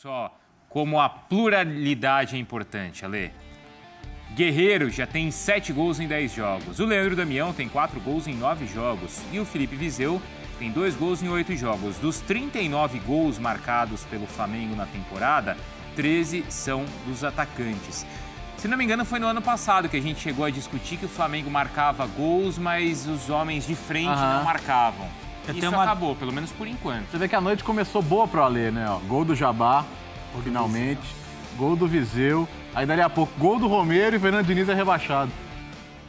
só como a pluralidade é importante, Ale. Guerreiro já tem 7 gols em 10 jogos. O Leandro Damião tem 4 gols em 9 jogos. E o Felipe Viseu tem 2 gols em 8 jogos. Dos 39 gols marcados pelo Flamengo na temporada, 13 são dos atacantes. Se não me engano, foi no ano passado que a gente chegou a discutir que o Flamengo marcava gols, mas os homens de frente uhum. não marcavam. Isso uma... acabou, pelo menos por enquanto. Você vê que a noite começou boa o Alê, né? Ó, gol do Jabá, gol finalmente. Do gol do Viseu. Aí dali a pouco, gol do Romero e o Fernando Diniz é rebaixado.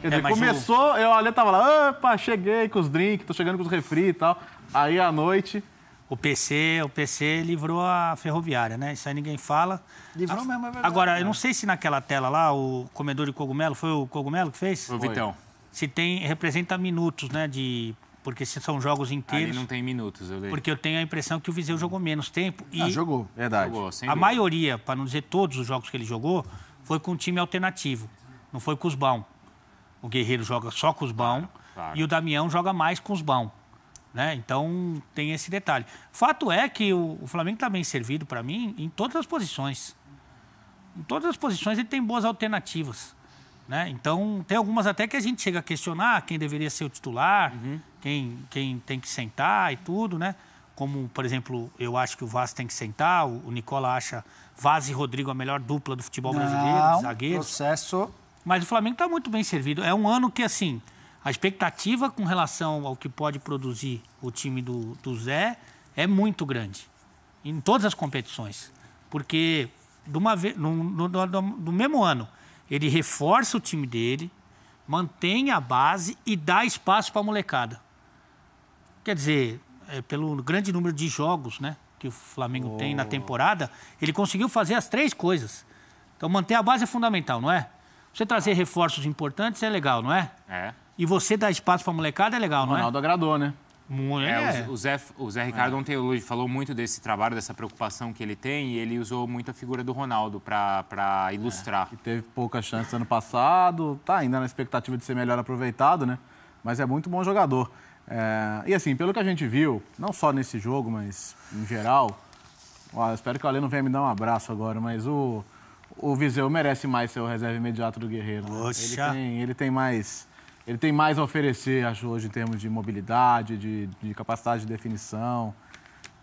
Quer dizer, é, começou, o... eu ali tava lá, opa, cheguei com os drinks, tô chegando com os refri e tal. Aí à noite. O PC, o PC livrou a ferroviária, né? Isso aí ninguém fala. Livrou mesmo, é verdade. Agora, eu não é. sei se naquela tela lá, o comedor de cogumelo, foi o cogumelo que fez? Foi o Vitão. Se tem, representa minutos, né, de porque se são jogos inteiros. Ali não tem minutos, eu leio. Porque eu tenho a impressão que o Viseu jogou menos tempo. E ah, jogou, verdade. Jogou, a maioria, para não dizer todos os jogos que ele jogou, foi com um time alternativo. Não foi com os bão. O Guerreiro joga só com os bão claro, claro. e o Damião joga mais com os bão. Né? Então tem esse detalhe. Fato é que o, o Flamengo está bem servido para mim em todas as posições. Em todas as posições ele tem boas alternativas. Né? Então, tem algumas até que a gente chega a questionar quem deveria ser o titular, uhum. quem, quem tem que sentar e tudo, né? Como, por exemplo, eu acho que o Vaz tem que sentar, o, o Nicola acha Vaz e Rodrigo a melhor dupla do futebol Não, brasileiro, zagueiro processo... Mas o Flamengo está muito bem servido. É um ano que, assim, a expectativa com relação ao que pode produzir o time do, do Zé é muito grande. Em todas as competições. Porque, de uma vez, no, no, no, no mesmo ano ele reforça o time dele, mantém a base e dá espaço para a molecada. Quer dizer, é, pelo grande número de jogos né, que o Flamengo oh. tem na oh. temporada, ele conseguiu fazer as três coisas. Então, manter a base é fundamental, não é? Você trazer reforços importantes é legal, não é? É. E você dar espaço para a molecada é legal, não Ronaldo é? Ronaldo agradou, né? Muito. É, é. o, Zé, o Zé Ricardo é. ontem falou muito desse trabalho, dessa preocupação que ele tem, e ele usou muito a figura do Ronaldo para é. ilustrar. É, que teve pouca chance ano passado, tá ainda na expectativa de ser melhor aproveitado, né? Mas é muito bom jogador. É, e assim, pelo que a gente viu, não só nesse jogo, mas em geral, ó, espero que o Ale não venha me dar um abraço agora, mas o, o Viseu merece mais ser o reserva imediato do Guerreiro. Né? Ele, tem, ele tem mais ele tem mais a oferecer, acho, hoje, em termos de mobilidade, de, de capacidade de definição.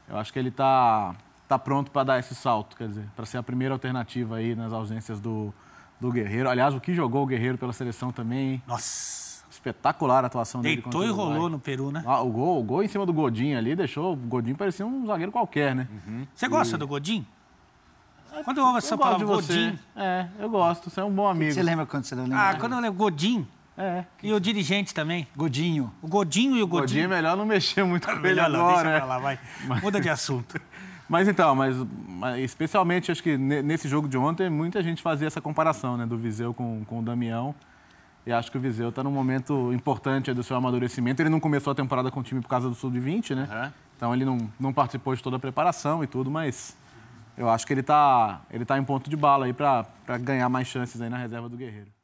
Eu acho que ele está tá pronto para dar esse salto, quer dizer, para ser a primeira alternativa aí nas ausências do, do Guerreiro. Aliás, o que jogou o Guerreiro pela seleção também. Nossa! Espetacular a atuação dele. Deitou e rolou no Peru, né? Ah, o, gol, o gol em cima do Godinho ali deixou. O Godinho parecer um zagueiro qualquer, né? Uhum. Você gosta e... do Godinho? É, quando eu ouvo essa eu palavra Godin. É, eu gosto, você é um bom amigo. você lembra quando você lembra? Ah, é. quando eu lembro Godin. É. E o dirigente também? Godinho. O Godinho e o Godinho. É Godinho é melhor não mexer muito com ele não, agora, deixa né? pra lá, vai. Mas... Muda de assunto. Mas então, mas, mas, especialmente acho que nesse jogo de ontem, muita gente fazia essa comparação, né? Do Viseu com, com o Damião. E acho que o Viseu está num momento importante do seu amadurecimento. Ele não começou a temporada com o time por causa do Sub-20, né? É. Então ele não, não participou de toda a preparação e tudo, mas eu acho que ele está ele tá em ponto de bala aí para ganhar mais chances aí na reserva do Guerreiro.